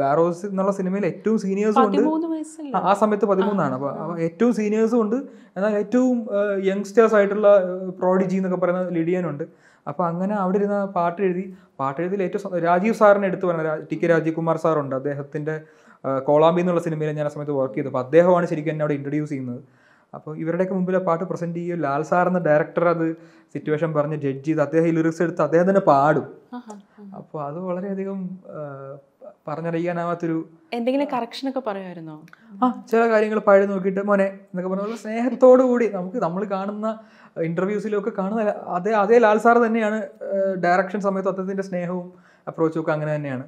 ബാറോസ് എന്നുള്ള സിനിമയിൽ ഏറ്റവും സീനിയേഴ്സും ഉണ്ട് ആ സമയത്ത് പതിമൂന്നാണ് അപ്പോൾ ഏറ്റവും സീനിയേഴ്സും ഉണ്ട് എന്നാൽ ഏറ്റവും യങ്സ്റ്റേഴ്സ് ആയിട്ടുള്ള പ്രോഡിജി എന്നൊക്കെ പറയുന്ന ലിഡിയനുണ്ട് അപ്പോൾ അങ്ങനെ അവിടെ ഇരുന്ന പാട്ട് എഴുതി പാട്ട് എഴുതിയിൽ ഏറ്റവും രാജീവ് സാറിനെ എടുത്തു പറഞ്ഞ ടി കെ രാജീവ് കുമാർ സാറുണ്ട് അദ്ദേഹത്തിന്റെ കോളാമ്പി എന്നുള്ള സിനിമയിൽ ഞാൻ ആ സമയത്ത് വർക്ക് ചെയ്തു അപ്പോൾ അദ്ദേഹമാണ് ശരിക്കും എന്നെ അവിടെ ഇൻട്രൊഡ്യൂസ് ചെയ്യുന്നത് അപ്പോൾ ഇവരുടെയൊക്കെ മുമ്പിൽ ആ പാട്ട് പ്രസൻറ്റ് ചെയ്യും ലാൽ സാർ എന്ന ഡയറക്ടർ അത് സിറ്റുവേഷൻ പറഞ്ഞ് ജഡ്ജ് ചെയ്ത് അദ്ദേഹം ലിറിക്സ് എടുത്ത് അദ്ദേഹം തന്നെ പാടും അപ്പോൾ അത് വളരെയധികം പറഞ്ഞറിയിക്കാനാവാത്തൊരു എന്തെങ്കിലും കറക്ഷൻ ഒക്കെ പറയുമായിരുന്നോ ആ ചില കാര്യങ്ങൾ പഴയ നോക്കിയിട്ട് മോനെ എന്നൊക്കെ പറഞ്ഞ സ്നേഹത്തോടു കൂടി നമുക്ക് നമ്മൾ കാണുന്ന ഇന്റർവ്യൂസിലൊക്കെ കാണുന്ന അതേ അതേ ലാൽ സാർ തന്നെയാണ് ഡയറക്ഷൻ സമയത്ത് അദ്ദേഹത്തിൻ്റെ സ്നേഹവും അപ്രോച്ചും ഒക്കെ അങ്ങനെ തന്നെയാണ്